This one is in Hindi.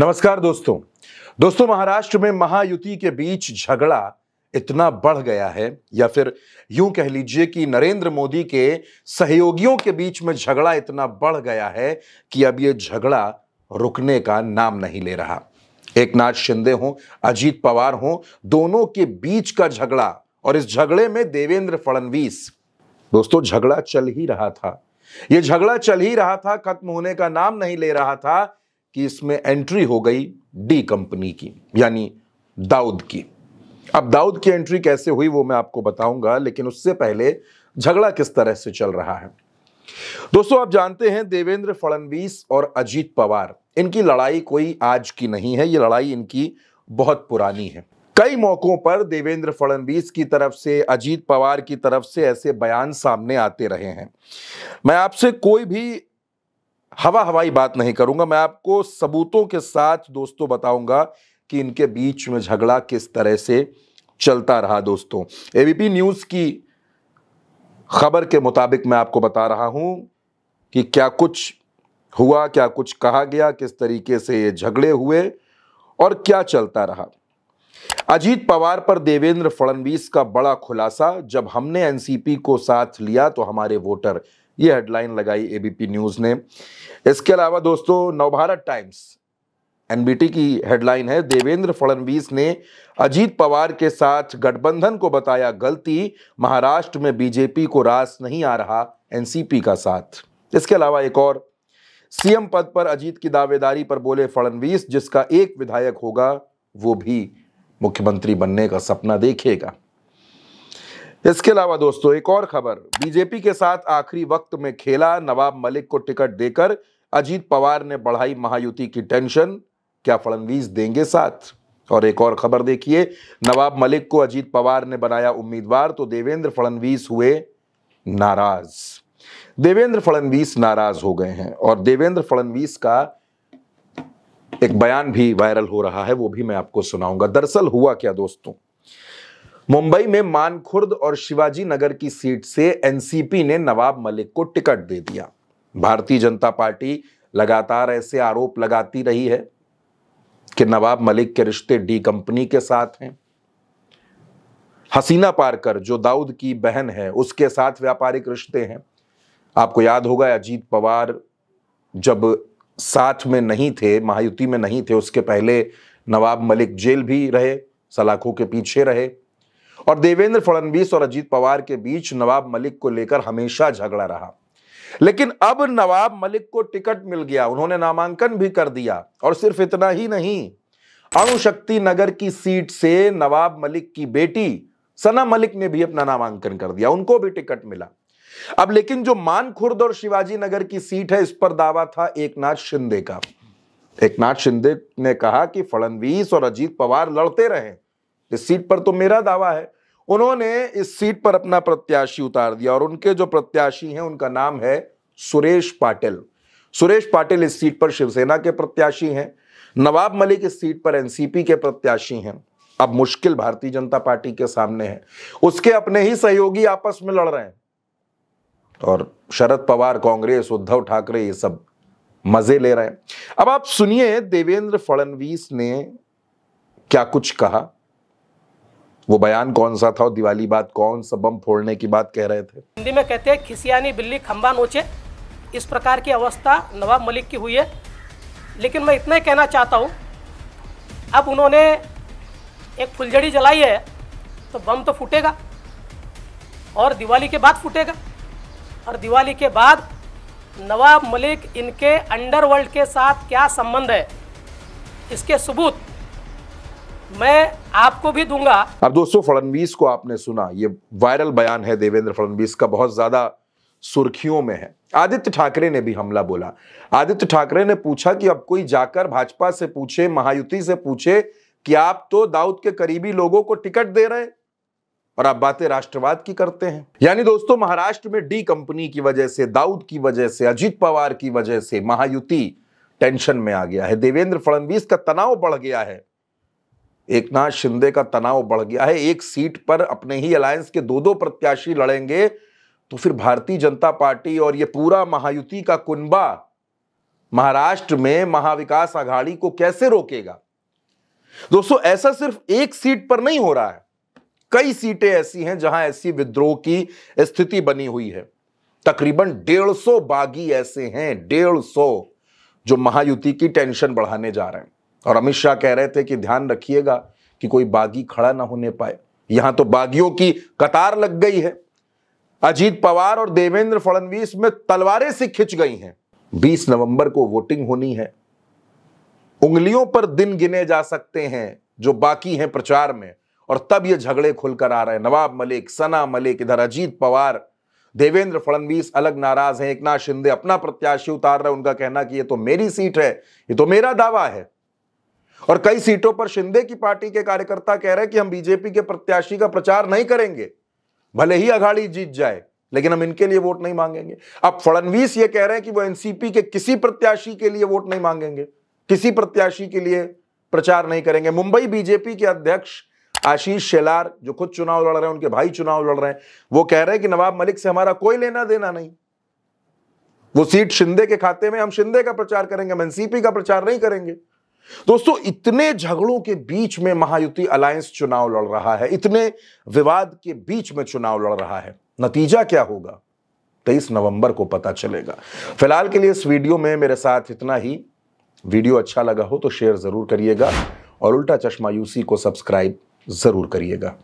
नमस्कार दोस्तों दोस्तों महाराष्ट्र में महायुति के बीच झगड़ा इतना बढ़ गया है या फिर यूं कह लीजिए कि नरेंद्र मोदी के सहयोगियों के बीच में झगड़ा इतना बढ़ गया है कि अब ये झगड़ा रुकने का नाम नहीं ले रहा एक नाथ शिंदे हों अजीत पवार हों दोनों के बीच का झगड़ा और इस झगड़े में देवेंद्र फडणवीस दोस्तों झगड़ा चल ही रहा था यह झगड़ा चल ही रहा था खत्म होने का नाम नहीं ले रहा था कि इसमें एंट्री हो गई डी कंपनी की यानी दाऊद की अब दाऊद की एंट्री कैसे हुई वो मैं आपको बताऊंगा लेकिन उससे पहले झगड़ा किस तरह से चल रहा है दोस्तों आप जानते हैं देवेंद्र फडणवीस और अजीत पवार इनकी लड़ाई कोई आज की नहीं है ये लड़ाई इनकी बहुत पुरानी है कई मौकों पर देवेंद्र फडणवीस की तरफ से अजीत पवार की तरफ से ऐसे बयान सामने आते रहे हैं मैं आपसे कोई भी हवा हवाई बात नहीं करूंगा मैं आपको सबूतों के साथ दोस्तों बताऊंगा कि इनके बीच में झगड़ा किस तरह से चलता रहा दोस्तों एबीपी न्यूज़ की खबर के मुताबिक मैं आपको बता रहा हूं कि क्या कुछ हुआ क्या कुछ कहा गया किस तरीके से ये झगड़े हुए और क्या चलता रहा अजीत पवार पर देवेंद्र फडणवीस का बड़ा खुलासा जब हमने एनसीपी को साथ लिया तो हमारे वोटर ये हेडलाइन लगाई एबीपी न्यूज़ ने इसके अलावा दोस्तों नवभारत टाइम्स एनबीटी की हेडलाइन है देवेंद्र फडणवीस ने अजीत पवार के साथ गठबंधन को बताया गलती महाराष्ट्र में बीजेपी को रास नहीं आ रहा एनसीपी का साथ इसके अलावा एक और सीएम पद पर अजीत की दावेदारी पर बोले फडणवीस जिसका एक विधायक होगा वो भी मुख्यमंत्री बनने का सपना देखेगा इसके अलावा दोस्तों एक और खबर बीजेपी के साथ आखिरी वक्त में खेला नवाब मलिक को टिकट देकर अजीत पवार ने बढ़ाई महायुति की टेंशन क्या फडणवीस देंगे साथ और एक और खबर देखिए नवाब मलिक को अजीत पवार ने बनाया उम्मीदवार तो देवेंद्र फडणवीस हुए नाराज देवेंद्र फडणवीस नाराज हो गए हैं और देवेंद्र फडणवीस का एक बयान भी वायरल हो रहा है वो भी मैं आपको सुनाऊंगा दरअसल हुआ क्या दोस्तों मुंबई में मानखुर्द और शिवाजी नगर की सीट से एनसीपी ने नवाब मलिक को टिकट दे दिया भारतीय जनता पार्टी लगातार ऐसे आरोप लगाती रही है कि नवाब मलिक के रिश्ते डी कंपनी के साथ हैं हसीना पारकर जो दाऊद की बहन है उसके साथ व्यापारिक रिश्ते हैं आपको याद होगा अजीत पवार जब साथ में नहीं थे महायुति में नहीं थे उसके पहले नवाब मलिक जेल भी रहे सलाखों के पीछे रहे और देवेंद्र फडणवीस और अजीत पवार के बीच नवाब मलिक को लेकर हमेशा झगड़ा रहा लेकिन अब नवाब मलिक को टिकट मिल गया उन्होंने नामांकन भी कर दिया और सिर्फ इतना ही नहीं अणुशक्ति नगर की सीट से नवाब मलिक की बेटी सना मलिक ने भी अपना नामांकन कर दिया उनको भी टिकट मिला अब लेकिन जो मान खुर्द और शिवाजी नगर की सीट है इस पर दावा था एकनाथ शिंदे का एकनाथ शिंदे ने कहा कि फडणवीस और अजीत पवार लड़ते रहे इस सीट पर तो मेरा दावा है उन्होंने इस सीट पर अपना प्रत्याशी उतार दिया और उनके जो प्रत्याशी हैं उनका नाम है सुरेश पाटिल सुरेश पाटिल इस सीट पर शिवसेना के प्रत्याशी हैं नवाब मलिक इस सीट पर एनसीपी के प्रत्याशी हैं अब मुश्किल भारतीय जनता पार्टी के सामने है उसके अपने ही सहयोगी आपस में लड़ रहे हैं और शरद पवार कांग्रेस उद्धव ठाकरे ये सब मजे ले रहे हैं अब आप सुनिए देवेंद्र फडणवीस ने क्या कुछ कहा वो बयान कौन सा था और दिवाली बात कौन सा बम फोड़ने की बात कह रहे थे हिंदी में कहते हैं खिसियानी बिल्ली खम्बा नोचे इस प्रकार की अवस्था नवाब मलिक की हुई है लेकिन मैं इतना ही कहना चाहता हूँ अब उन्होंने एक फुलझड़ी जलाई है तो बम तो फूटेगा और दिवाली के बाद फूटेगा और दिवाली के बाद नवाब मलिक इनके अंडरवर्ल्ड के साथ क्या संबंध है इसके सबूत मैं आपको भी दूंगा अब दोस्तों फडनवीस को आपने सुना ये वायरल बयान है देवेंद्र फडनवीस का बहुत ज्यादा सुर्खियों में है आदित्य ठाकरे ने भी हमला बोला आदित्य ठाकरे ने पूछा कि अब कोई जाकर भाजपा से पूछे महायुति से पूछे कि आप तो दाऊद के करीबी लोगों को टिकट दे रहे और आप बातें राष्ट्रवाद की करते हैं यानी दोस्तों महाराष्ट्र में डी कंपनी की वजह से दाऊद की वजह से अजीत पवार की वजह से महायुति टेंशन में आ गया है देवेंद्र फडणवीस का तनाव बढ़ गया है एक नाथ शिंदे का तनाव बढ़ गया है एक सीट पर अपने ही अलायंस के दो दो प्रत्याशी लड़ेंगे तो फिर भारतीय जनता पार्टी और ये पूरा महायुति का कुंबा महाराष्ट्र में महाविकास आघाड़ी को कैसे रोकेगा दोस्तों ऐसा सिर्फ एक सीट पर नहीं हो रहा है कई सीटें ऐसी हैं जहां ऐसी विद्रोह की स्थिति बनी हुई है तकरीबन डेढ़ सौ बागी ऐसे हैं डेढ़ सौ जो महायुति की टेंशन बढ़ाने जा रहे हैं और अमित शाह कह रहे थे कि ध्यान रखिएगा कि कोई बागी खड़ा ना होने पाए यहां तो बागियों की कतार लग गई है अजीत पवार और देवेंद्र फडणवीस में तलवारें से खिंच गई हैं 20 नवंबर को वोटिंग होनी है उंगलियों पर दिन गिने जा सकते हैं जो बाकी हैं प्रचार में और तब ये झगड़े खुलकर आ रहे हैं नवाब मलिक सना मलिक इधर अजीत पवार देवेंद्र फडणवीस अलग नाराज हैं एक नाथ शिंदे अपना प्रत्याशी उतार रहे उनका कहना कि ये तो मेरी सीट है ये तो मेरा दावा है और कई सीटों पर शिंदे की पार्टी के कार्यकर्ता कह रहे हैं कि हम बीजेपी के प्रत्याशी का प्रचार नहीं करेंगे भले ही अघाड़ी जीत जाए लेकिन हम इनके लिए वोट नहीं मांगेंगे अब फडनवीस ये कह रहे हैं कि वो एनसीपी के किसी प्रत्याशी के लिए वोट नहीं मांगेंगे किसी प्रत्याशी के लिए प्रचार नहीं करेंगे मुंबई बीजेपी के अध्यक्ष आशीष शेलार जो खुद चुनाव लड़ रहे हैं उनके भाई चुनाव लड़ रहे हैं वो कह रहे हैं कि नवाब मलिक से हमारा कोई लेना देना नहीं वो सीट शिंदे के खाते में हम शिंदे का प्रचार करेंगे हम एनसीपी का प्रचार नहीं करेंगे दोस्तों इतने झगड़ों के बीच में महायुति अलायंस चुनाव लड़ रहा है इतने विवाद के बीच में चुनाव लड़ रहा है नतीजा क्या होगा तेईस नवंबर को पता चलेगा फिलहाल के लिए इस वीडियो में मेरे साथ इतना ही वीडियो अच्छा लगा हो तो शेयर जरूर करिएगा और उल्टा चश्मा यूसी को सब्सक्राइब जरूर करिएगा